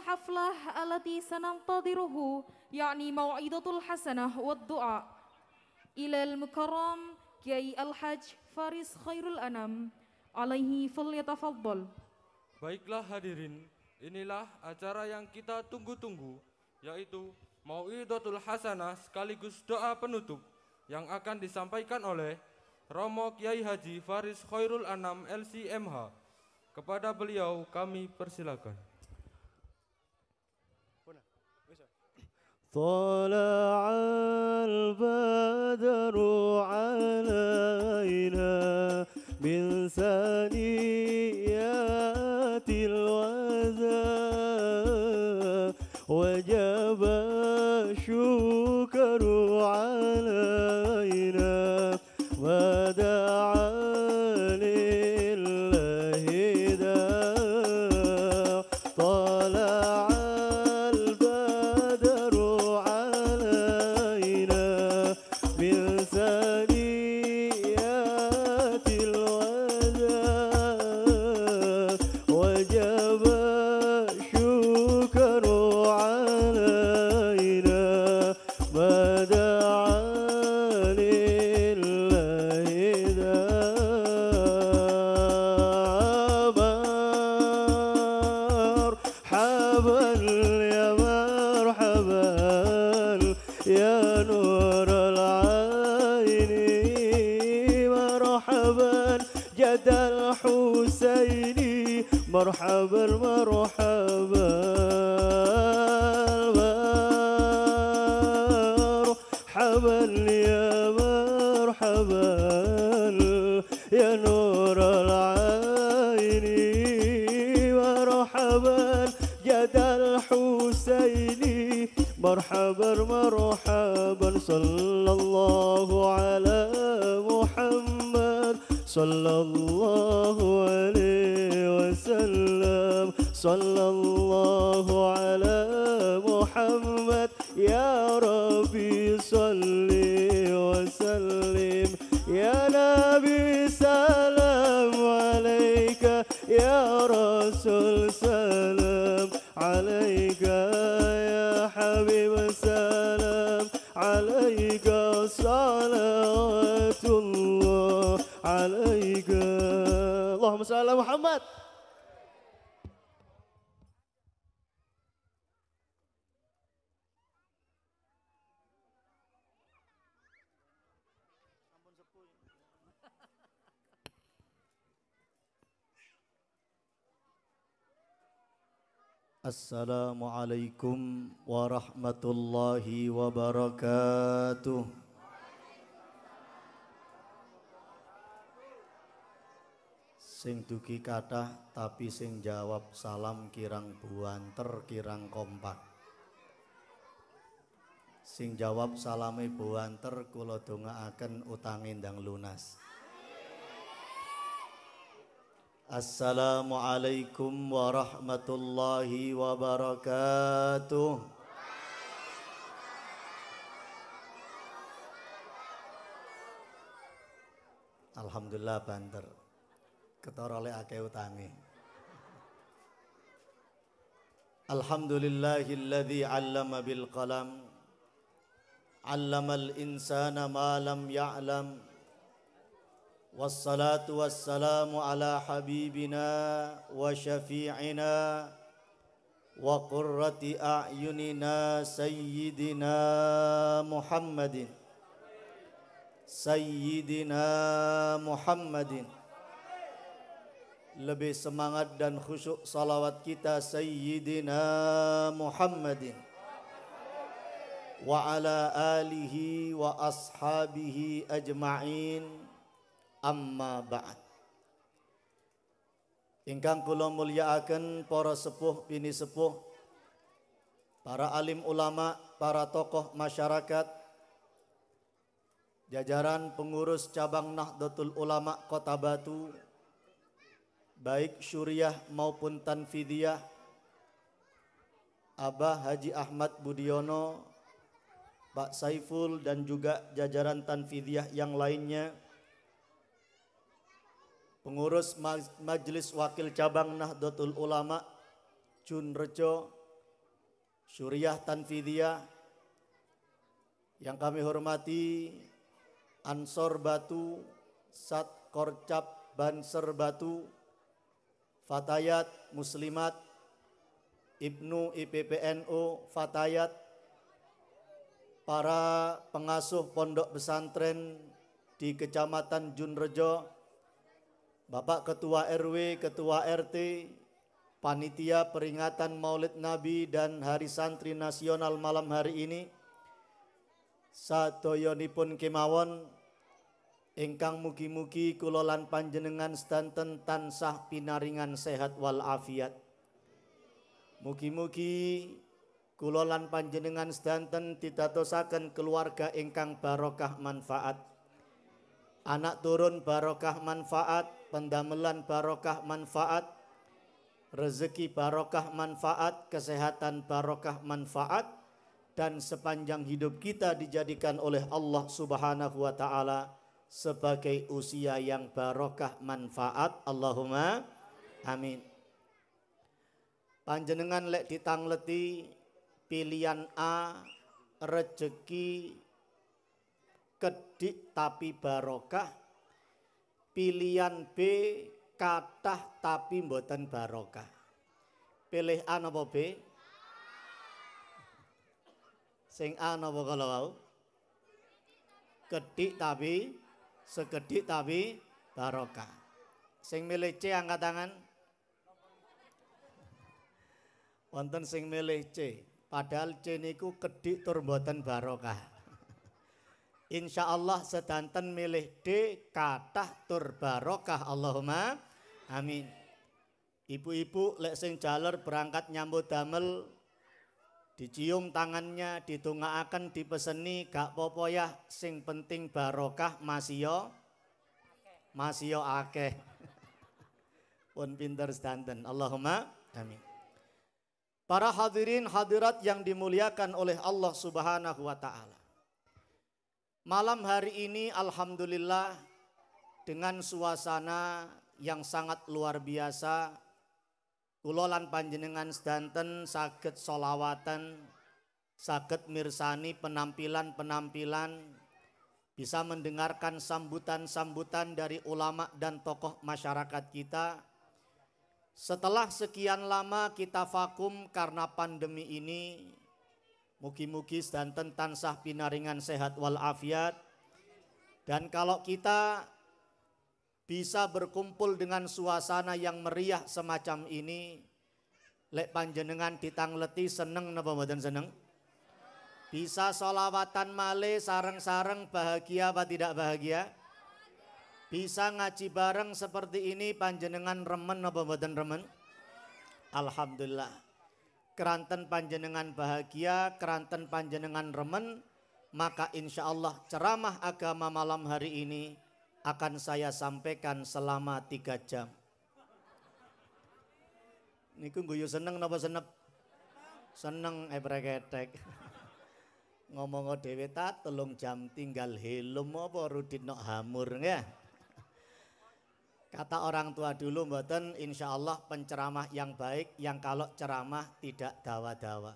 الحفلة التي سننتظره يعني موعظة الحسنة والدعاء إلى المكرم كي الحج فارس خير الأنام عليه فليتفضل Baiklah hadirin, inilah acara yang kita tunggu-tunggu yaitu Mau'idatul Hasanah sekaligus doa penutup yang akan disampaikan oleh Romo Kiai Haji Faris Khairul Anam LCMH. Kepada beliau kami persilakan. طلع مرحبا مرحبا صلى الله على محمد صلى الله عليه وسلم صلى الله على محمد يا رب عليك اللهم صل على محمد Assalamualaikum warahmatullahi wabarakatuh Sing dugi kata tapi sing jawab salam kirang buanter kirang kompak. Sing jawab salame buanter dunga akan utangin dan lunas. Assalamualaikum warahmatullahi wabarakatuh. Alhamdulillah banter. ketara oleh akeh utange Alhamdulillahilladzi 'allama bil qalam 'allamal insana ma lam ya'lam wassalatu wassalamu ala habibina wa syafi'ina wa qurrati a'yunina sayyidina Muhammadin sayyidina Muhammadin lebih semangat dan khusyuk salawat kita Sayyidina Muhammadin wa ala alihi wa ashabihi ajma'in amma ba'd Ingkang kula mulyaaken para sepuh bini sepuh para alim ulama, para tokoh masyarakat jajaran pengurus cabang Nahdlatul Ulama Kota Batu baik syuriah maupun tanfidiyah Abah Haji Ahmad Budiono Pak Saiful dan juga jajaran tanfidiyah yang lainnya pengurus Majelis Wakil Cabang Nahdlatul Ulama Cun Rejo Syuriah Tanfidiyah yang kami hormati Ansor Batu Satkorcap Banser Batu Fatayat, Muslimat, Ibnu, IPPNU, Fatayat, para pengasuh pondok pesantren di Kecamatan Junrejo, Bapak Ketua RW, Ketua RT, Panitia Peringatan Maulid Nabi dan Hari Santri Nasional malam hari ini, Satoyonipun Kemawon, Engkang mugi-mugi kulolan panjenengan panjenengan sedanten tansah pinaringan sehat wal afiat. Mugi-mugi kulolan panjenengan sedanten didatosaken keluarga engkang barokah manfaat. Anak turun barokah manfaat, pendamelan barokah manfaat, rezeki barokah manfaat, kesehatan barokah manfaat dan sepanjang hidup kita dijadikan oleh Allah Subhanahu wa taala sebagai usia yang barokah manfaat Allahumma amin panjenengan lek ditangleti pilihan A rejeki kedik tapi barokah pilihan B kathah tapi mboten barokah pilih A napa B sing A napa kalau wau kedik tapi segedik tapi barokah. Sing milih C angkat tangan. Wonten sing milih C. Padahal C niku kedik tur mboten barokah. Insya Allah sedanten milih D kathah tur barokah Allahumma amin. Ibu-ibu lek sing jaler berangkat nyambut damel dicium tangannya ditungaaken dipeseni gak popo ya sing penting barokah masio masio akeh pun pinter sedanten Allahumma amin para hadirin hadirat yang dimuliakan oleh Allah Subhanahu wa taala Malam hari ini alhamdulillah dengan suasana yang sangat luar biasa Kulolan panjenengan sedanten saged solawatan, saged mirsani penampilan-penampilan, bisa mendengarkan sambutan-sambutan dari ulama dan tokoh masyarakat kita. Setelah sekian lama kita vakum karena pandemi ini, mugi-mugi sedanten tansah pinaringan sehat walafiat. Dan kalau kita bisa berkumpul dengan suasana yang meriah semacam ini lek panjenengan ditangleti seneng napa mboten seneng bisa solawatan male sarang-sarang bahagia apa tidak bahagia bisa ngaji bareng seperti ini panjenengan remen napa mboten remen Alhamdulillah keranten panjenengan bahagia keranten panjenengan remen maka insya Allah ceramah agama malam hari ini akan saya sampaikan selama tiga jam. Niku guyu seneng napa senep? Seneng ebregetek. Eh, Ngomong dhewe ta telung jam tinggal helm apa rudit nok hamur ya. Kata orang tua dulu mboten insya Allah penceramah yang baik yang kalau ceramah tidak dawa-dawa.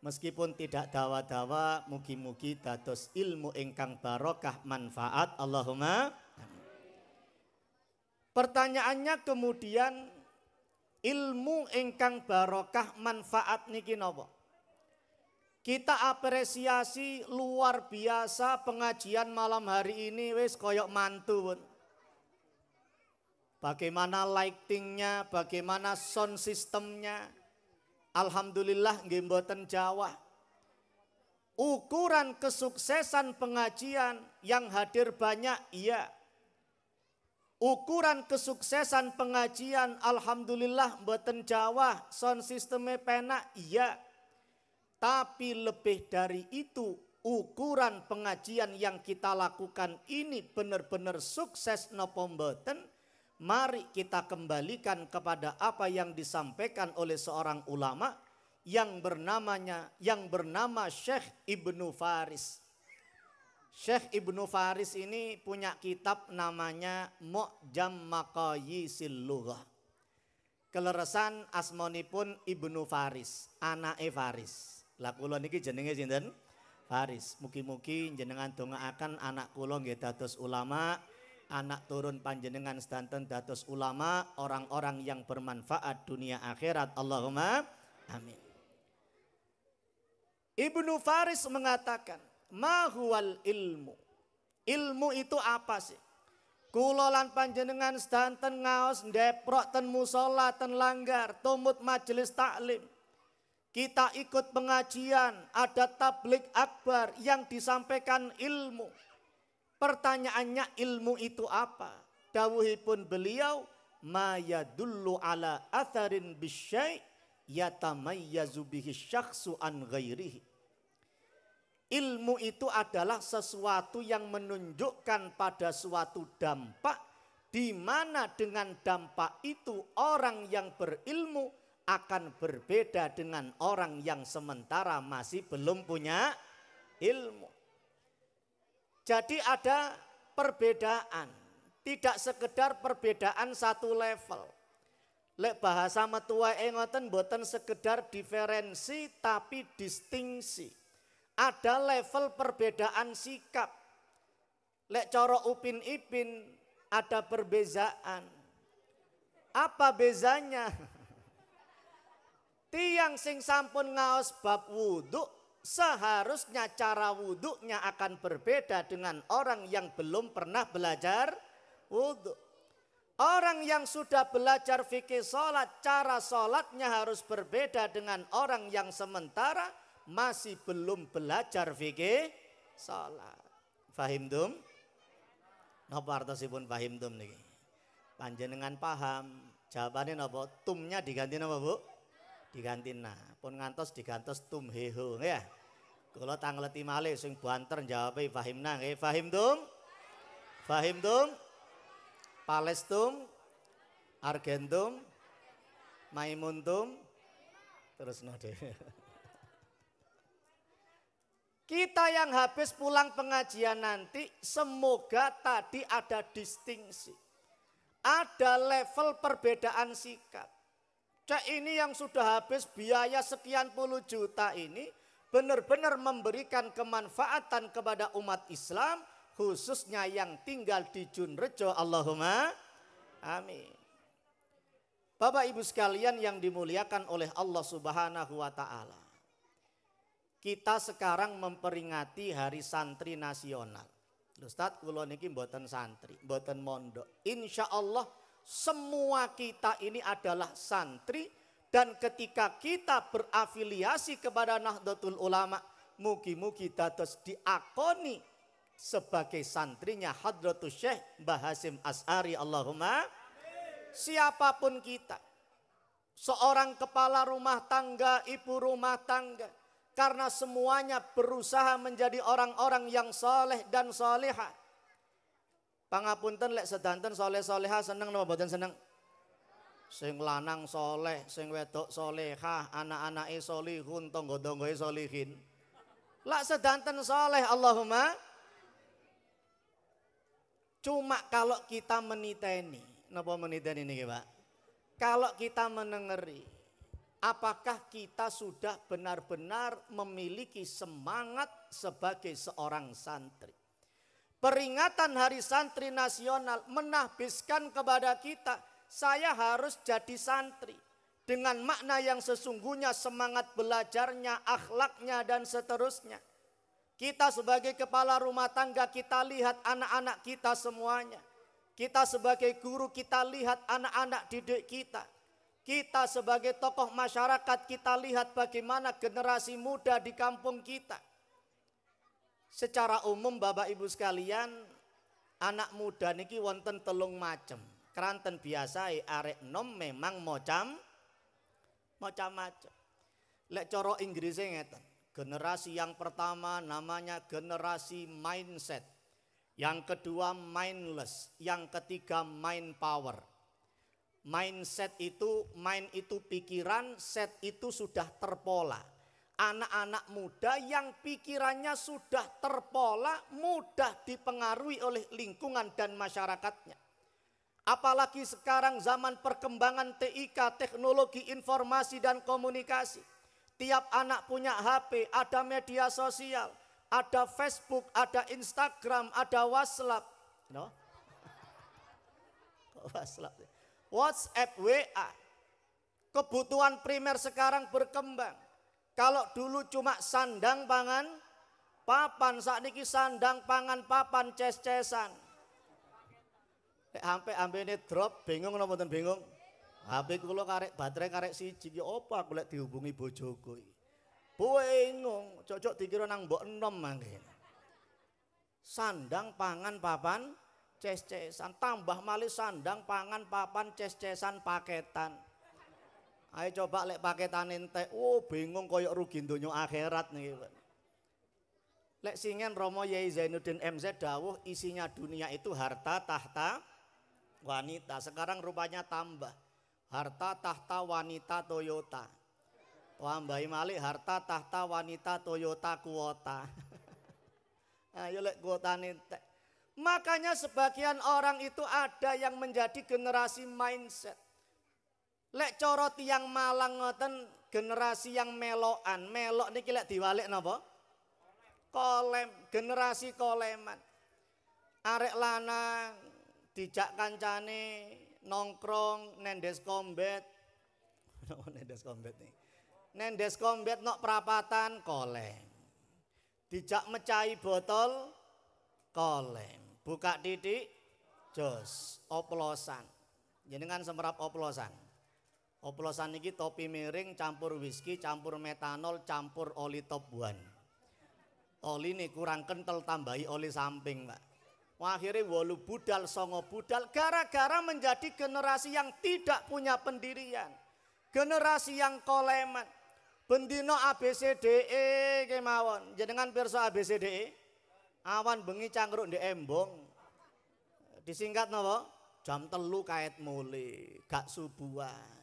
Meskipun tidak dawa-dawa, mugi-mugi dados ilmu ingkang barokah manfaat. Allahumma. Pertanyaannya kemudian ilmu ingkang barokah manfaat niki nopo? Kita apresiasi luar biasa pengajian malam hari ini wis koyok mantu Bagaimana lightingnya, bagaimana sound systemnya, Alhamdulillah nggih Jawa. Ukuran kesuksesan pengajian yang hadir banyak iya. Ukuran kesuksesan pengajian alhamdulillah mboten Jawa, sound sistemnya penak iya. Tapi lebih dari itu, ukuran pengajian yang kita lakukan ini benar-benar sukses nopo mboten mari kita kembalikan kepada apa yang disampaikan oleh seorang ulama yang bernamanya yang bernama Syekh Ibnu Faris. Syekh Ibnu Faris ini punya kitab namanya Mu'jam Maqayisil Lughah. Keleresan asmonipun Ibnu Faris, anake Faris. Lah kula niki jenenge sinten? Faris. Mugi-mugi jenengan dongaaken anak kula nggih dados ulama, anak turun panjenengan sedanten datus ulama, orang-orang yang bermanfaat dunia akhirat. Allahumma amin. Ibnu Faris mengatakan, "Mahuwal ilmu?" Ilmu itu apa sih? Kulolan panjenengan sedanten ngaos deprok ten musola ten langgar tumut majelis taklim. Kita ikut pengajian, ada tablik akbar yang disampaikan ilmu. Pertanyaannya ilmu itu apa? Dawuhipun beliau mayadullu ala atharin bisyai yatamayyazu bihi syakhsu an ghairihi. Ilmu itu adalah sesuatu yang menunjukkan pada suatu dampak di mana dengan dampak itu orang yang berilmu akan berbeda dengan orang yang sementara masih belum punya ilmu. Jadi ada perbedaan. Tidak sekedar perbedaan satu level. Lek bahasa metua ingatan e buatan sekedar diferensi tapi distingsi. Ada level perbedaan sikap. Lek coro upin ipin ada perbezaan. Apa bezanya? Tiang sing sampun ngaos bab wuduk? seharusnya cara wuduknya akan berbeda dengan orang yang belum pernah belajar wuduk. Orang yang sudah belajar fikih sholat, cara sholatnya harus berbeda dengan orang yang sementara masih belum belajar fikih sholat. Fahim dum? Napa pun fahim dum nih? Panjenengan paham. Jawabannya napa? Tumnya diganti napa, Bu? diganti na. Pun ngantos digantos tum tumheho ya. kalau tangleti malih sing banter fahim nang eh Fahim tum? Fahim tum? Palestum? Argentum? Maimuntum? Terus nade. Kita yang habis pulang pengajian nanti semoga tadi ada distingsi. Ada level perbedaan sikap Cak ini yang sudah habis biaya sekian puluh juta ini benar-benar memberikan kemanfaatan kepada umat Islam khususnya yang tinggal di Junrejo Allahumma amin. Bapak Ibu sekalian yang dimuliakan oleh Allah Subhanahu wa taala. Kita sekarang memperingati Hari Santri Nasional. Ustaz kula niki mboten santri, buatan mondok. Insya Allah semua kita ini adalah santri dan ketika kita berafiliasi kepada Nahdlatul Ulama, mugi-mugi dados diakoni sebagai santrinya Hadratus Syekh Mbah Hasim As'ari Allahumma siapapun kita seorang kepala rumah tangga, ibu rumah tangga karena semuanya berusaha menjadi orang-orang yang soleh dan solehah Pangapunten lek sedanten soleh-soleha seneng nopo boten seneng? Sing lanang soleh, sing wedok soleha, anak e solihun, tonggo e solihin. Lak sedanten soleh Allahumma. Cuma kalau kita meniteni, nopo meniteni ini, Pak? Kalau kita menengeri, apakah kita sudah benar-benar memiliki semangat sebagai seorang santri? peringatan Hari Santri Nasional menahbiskan kepada kita, saya harus jadi santri dengan makna yang sesungguhnya semangat belajarnya, akhlaknya dan seterusnya. Kita sebagai kepala rumah tangga kita lihat anak-anak kita semuanya. Kita sebagai guru kita lihat anak-anak didik kita. Kita sebagai tokoh masyarakat kita lihat bagaimana generasi muda di kampung kita secara umum Bapak Ibu sekalian anak muda niki wonten telung macem. Keranten biasa arek nom memang macam-macam. macam Lek coro Inggrisnya ngeten. Generasi yang pertama namanya generasi mindset. Yang kedua mindless, yang ketiga mind power. Mindset itu, mind itu pikiran, set itu sudah terpola anak-anak muda yang pikirannya sudah terpola, mudah dipengaruhi oleh lingkungan dan masyarakatnya. Apalagi sekarang zaman perkembangan TIK, teknologi informasi dan komunikasi. Tiap anak punya HP, ada media sosial, ada Facebook, ada Instagram, ada WhatsApp. No? WhatsApp. WhatsApp, WA. Kebutuhan primer sekarang berkembang kalau dulu cuma sandang pangan papan, saat ini sandang pangan papan ces-cesan. sampai ambil ini drop, bingung nopo bingung. HP kalau karek baterai karek si ki opo aku lihat dihubungi bojoku Bingung, cocok dikira nang bok enom mangke. Sandang pangan papan ces-cesan tambah malih sandang pangan papan ces-cesan paketan. Ayo coba lek tanin teh. oh bingung koyok rugi dunia akhirat nih. Lek singen Romo Yai Zainuddin MZ dawuh isinya dunia itu harta, tahta, wanita. Sekarang rupanya tambah. Harta, tahta, wanita, Toyota. Tambahi malik harta, tahta, wanita, Toyota, kuota. Ayo lek kuota entek. Makanya sebagian orang itu ada yang menjadi generasi mindset Lek coro tiang Malang ngoten generasi yang meloan melok niki lek diwalik napa? Kolem, generasi koleman. Arek lanang dijak kancane nongkrong nendes kombet. nendes kombet nih. Nendes kombet nok perapatan kolem. Dijak mecai botol kolem. Buka titik jos oplosan. Jenengan semerap oplosan. Oplosan ini topi miring campur whisky, campur metanol, campur oli top one. Oli ini kurang kental tambahi oli samping, Pak. Akhirnya walu budal, songo budal, gara-gara menjadi generasi yang tidak punya pendirian. Generasi yang koleman. Bendino ABCDE kemawon. Jenengan perso ABCDE. Awan bengi cangkruk di embong. Disingkat nopo? Jam telu kait muli, gak subuhan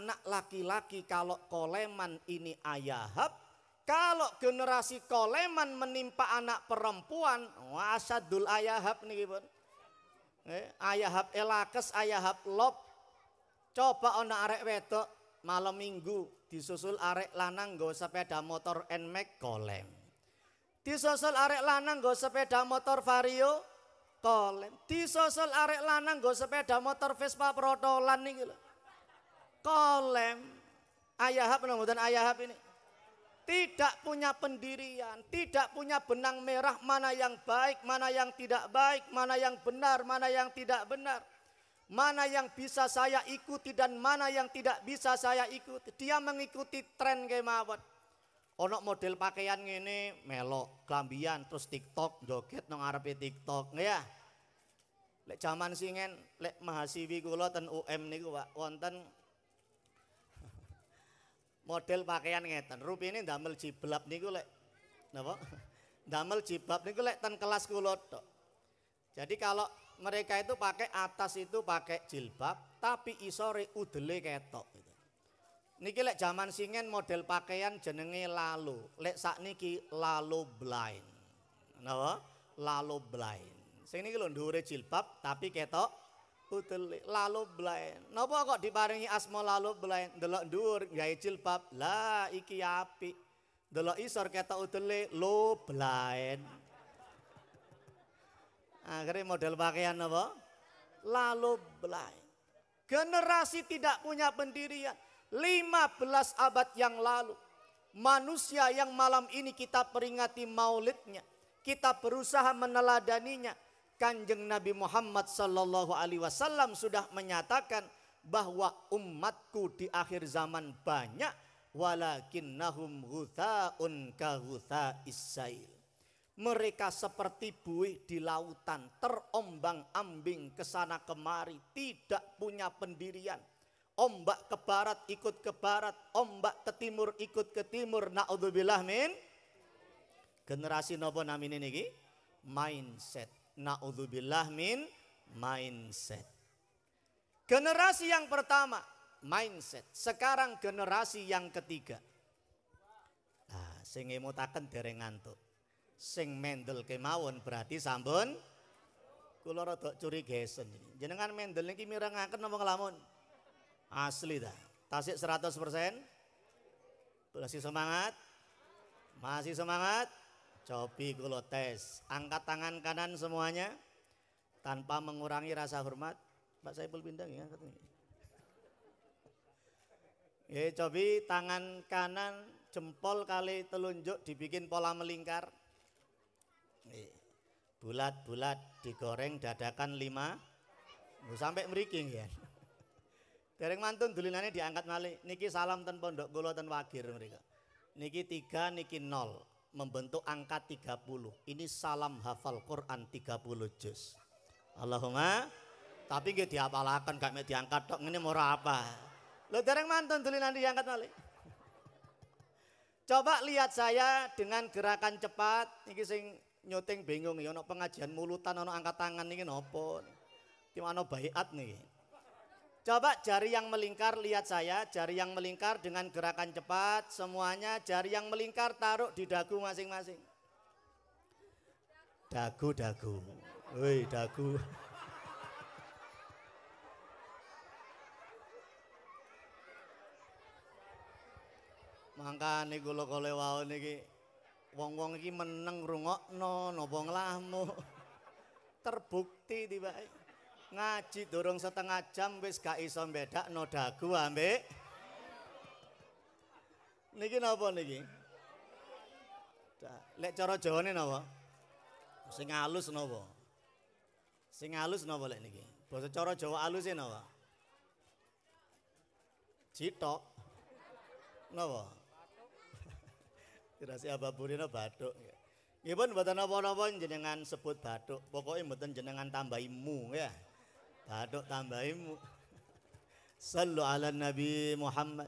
anak laki-laki kalau koleman ini ayahab, kalau generasi koleman menimpa anak perempuan, wasadul ayahab nih pun. Eh, ayahab elakes, ayahab lop. Coba ona arek wetok malam minggu disusul arek lanang gosepeda sepeda motor Nmax kolem. Disusul arek lanang gosepeda sepeda motor Vario kolem. Disusul arek lanang gosepeda sepeda motor Vespa protolan nih gitu kolem. Ayahab dan Ayahab ini tidak punya pendirian, tidak punya benang merah mana yang baik, mana yang tidak baik, mana yang benar, mana yang tidak benar. Mana yang bisa saya ikuti dan mana yang tidak bisa saya ikuti. Dia mengikuti tren kemawon. Ono model pakaian ini melok, kelambian, terus TikTok, joget nong arepe TikTok, ya. Lek zaman singen, lek mahasiswi kula ten UM niku Pak, wonten model pakaian ngeten. ini damel jiblab niku lek napa? damel jibab niku lek ten kelas kula tok. Jadi kalau mereka itu pakai atas itu pakai jilbab, tapi isore udele ketok gitu. Niki lek zaman singen model pakaian jenenge lalu, Lek sakniki lalu blind. Napa? Lalo blind. Sing niki lho ndure jilbab tapi ketok utelik lalu belain, Napa kok diparingi asma lalu belain, Delok dhuwur gawe jilbab, lah iki api, Delok isor ketok utelik lo belain. Akhirnya model pakaian apa? Lalu belain. Generasi tidak punya pendirian. 15 abad yang lalu manusia yang malam ini kita peringati maulidnya, kita berusaha meneladaninya, Kanjeng Nabi Muhammad sallallahu alaihi wasallam sudah menyatakan bahwa umatku di akhir zaman banyak walakinnahum ghuthaun ka isail. Mereka seperti buih di lautan terombang-ambing ke sana kemari, tidak punya pendirian. Ombak ke barat ikut ke barat, ombak ke timur ikut ke timur. Naudzubillah min. Generasi nopo namine niki mindset Na'udzubillah min mindset. Generasi yang pertama mindset. Sekarang generasi yang ketiga. Nah, sing emotaken dereng ngantuk. Sing mendel kemawon berarti sambun. kulo rada curigesen. Jenengan mendel niki mirengaken napa ngelamun? Asli ta. Tasik 100%. Masih semangat? Masih semangat? Cobi kulo Angkat tangan kanan semuanya tanpa mengurangi rasa hormat. Pak Saiful bintang ya katanya. Ya, cobi tangan kanan jempol kali telunjuk dibikin pola melingkar. Bulat-bulat digoreng dadakan lima. Sampai meriking ya. Dereng mantun dulinannya diangkat malih. Niki salam ten pondok kulo ten wagir mereka. Niki tiga, niki nol membentuk angka 30. Ini salam hafal Quran 30 juz. Allahumma tapi nggih dihafalaken gak mek diangkat tok ini mau apa. Lho dereng mantun nanti diangkat malih. Coba lihat saya dengan gerakan cepat iki sing nyuting bingung ya ana pengajian mulutan ana angkat tangan nih. Nopo, Ki ana baiat nih. Coba jari yang melingkar lihat saya, jari yang melingkar dengan gerakan cepat, semuanya jari yang melingkar taruh di dagu masing-masing. Dagu, dagu. Woi, dagu. Mangkane kula kale waon niki wong-wong iki meneng no napa nglamu. Terbukti tibake. ngaji durung setengah jam wis gak iso bedak no dagu ambek niki napa niki lek cara jawane napa sing alus napa sing alus napa lek niki basa cara jawa alus e napa citok napa dirasi apa burine batuk nggih pun mboten napa-napa jenengan sebut batuk pokoke mboten jenengan tambahi mu ya Aduk tambahimu. Sallu ala Nabi Muhammad.